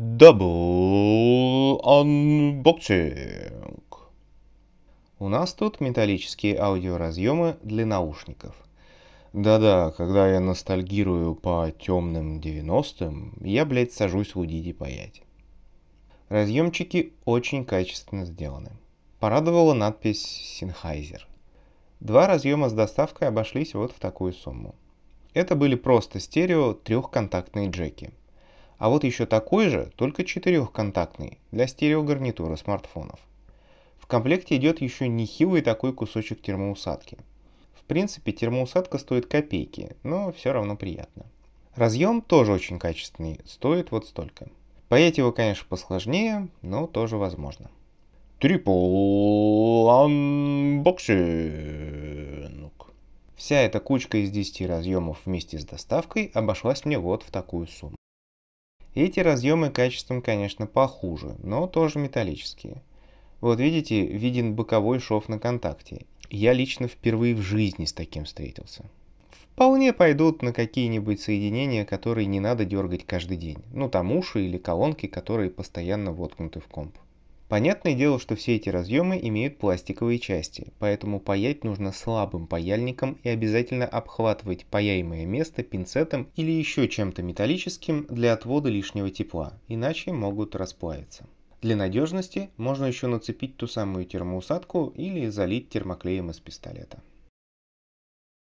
Double Unboxing. У нас тут металлические аудиоразъемы для наушников. Да-да, когда я ностальгирую по темным 90-м, я, блядь, сажусь лудить и паять. Разъемчики очень качественно сделаны. Порадовала надпись Sennheiser. Два разъема с доставкой обошлись вот в такую сумму. Это были просто стерео трехконтактные джеки – а вот еще такой же, только четырехконтактный, для стереогарнитура смартфонов. В комплекте идет еще нехилый такой кусочек термоусадки. В принципе, термоусадка стоит копейки, но все равно приятно. Разъем тоже очень качественный, стоит вот столько. Паять его, конечно, посложнее, но тоже возможно. Triple unboxing. Вся эта кучка из 10 разъемов вместе с доставкой обошлась мне вот в такую сумму эти разъемы качеством, конечно, похуже, но тоже металлические. Вот видите, виден боковой шов на контакте. Я лично впервые в жизни с таким встретился. Вполне пойдут на какие-нибудь соединения, которые не надо дергать каждый день. Ну там уши или колонки, которые постоянно воткнуты в комп. Понятное дело, что все эти разъемы имеют пластиковые части, поэтому паять нужно слабым паяльником и обязательно обхватывать паяемое место пинцетом или еще чем-то металлическим для отвода лишнего тепла, иначе могут расплавиться. Для надежности можно еще нацепить ту самую термоусадку или залить термоклеем из пистолета.